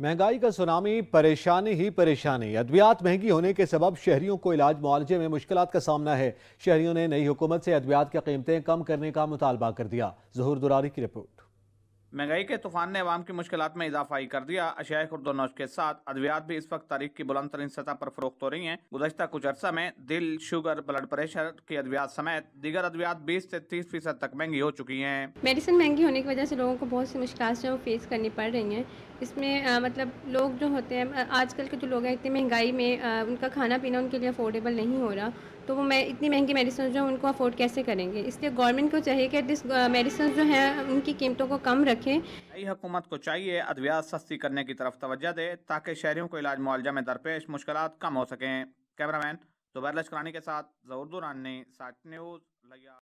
महंगाई का सुनामी परेशानी ही परेशानी अद्वियात महंगी होने के सबब शहरियों को इलाज मुआवजे में मुश्किल का सामना है शहरियों ने नई हुकूमत से अद्वियात की कीमतें कम करने का मुतालबा कर दिया जहूर दुरारी की रिपोर्ट महंगाई के तूफान ने अवाम की मुश्किल में इजाफा ही कर दिया अशिया खुर्दोनौश के साथ अद्वियात भी इस वक्त तारीख की बुलंद तरीन सतह पर फरोख्त हो रही है गुजशत कुछ अर्सा में दिल शुगर ब्लड प्रेशर की अद्वियात समेत दीगर अद्वियात 20 से 30 फीसद तक महंगी हो चुकी हैं मेडिसिन महंगी होने की वजह से लोगों को बहुत सी मुश्किल जो फेस करनी पड़ रही है इसमें आ, मतलब लोग जो होते हैं आजकल के जो लोग हैं इतनी महंगाई में आ, उनका खाना पीना उनके लिए अफोर्डेबल नहीं हो रहा तो वो मैं इतनी महंगी मेडिसिन जो उनको अफोर्ड कैसे करेंगे इसलिए गवर्नमेंट को चाहिए कि मेडिसिन जो है उनकी कीमतों को कम रख रखे नई हुकूमत को चाहिए अद्वियात सस्ती करने की तरफ तोज्जह दे ताकि शहरों को इलाज मुआवजा में दरपेश मुश्किल कम हो सकें मैन जुबैर लश्करानी के साथ जहरदुरानी दुरानी न्यूज़ लगा